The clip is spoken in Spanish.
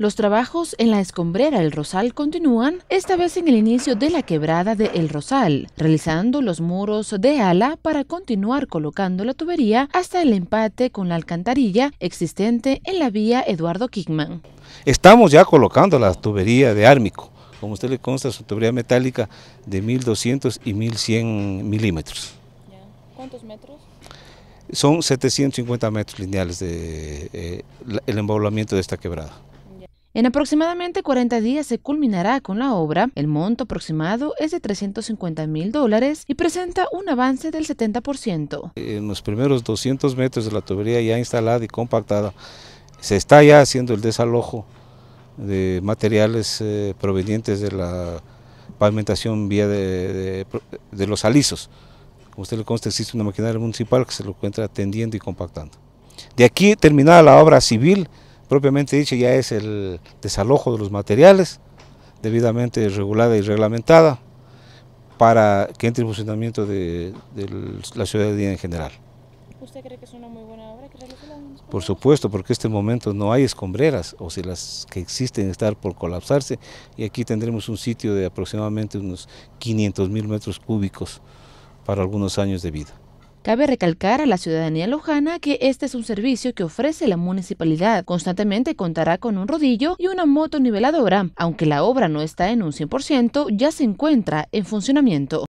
Los trabajos en la escombrera El Rosal continúan, esta vez en el inicio de la quebrada de El Rosal, realizando los muros de ala para continuar colocando la tubería hasta el empate con la alcantarilla existente en la vía Eduardo Kickman. Estamos ya colocando la tubería de ármico. Como usted le consta, su tubería metálica de 1200 y 1100 milímetros. ¿Cuántos metros? Son 750 metros lineales de, eh, el embaulamiento de esta quebrada. En aproximadamente 40 días se culminará con la obra, el monto aproximado es de 350 mil dólares y presenta un avance del 70%. En los primeros 200 metros de la tubería ya instalada y compactada, se está ya haciendo el desalojo de materiales eh, provenientes de la pavimentación vía de, los alisos. Como usted le consta, existe una maquinaria municipal que se lo encuentra atendiendo y compactando. De aquí terminada la obra civil, propiamente dicho ya es el desalojo de los materiales, debidamente regulada y reglamentada, para que entre en funcionamiento de, la ciudadanía en general. ¿Usted cree que es una muy buena obra que realiza Por supuesto, porque en este momento no hay escombreras, o si las que existen están por colapsarse, y aquí tendremos un sitio de aproximadamente unos 500 mil metros cúbicos para algunos años de vida. Cabe recalcar a la ciudadanía lojana que este es un servicio que ofrece la municipalidad. Constantemente contará con un rodillo y una moto niveladora. Aunque la obra no está en un 100%, ya se encuentra en funcionamiento.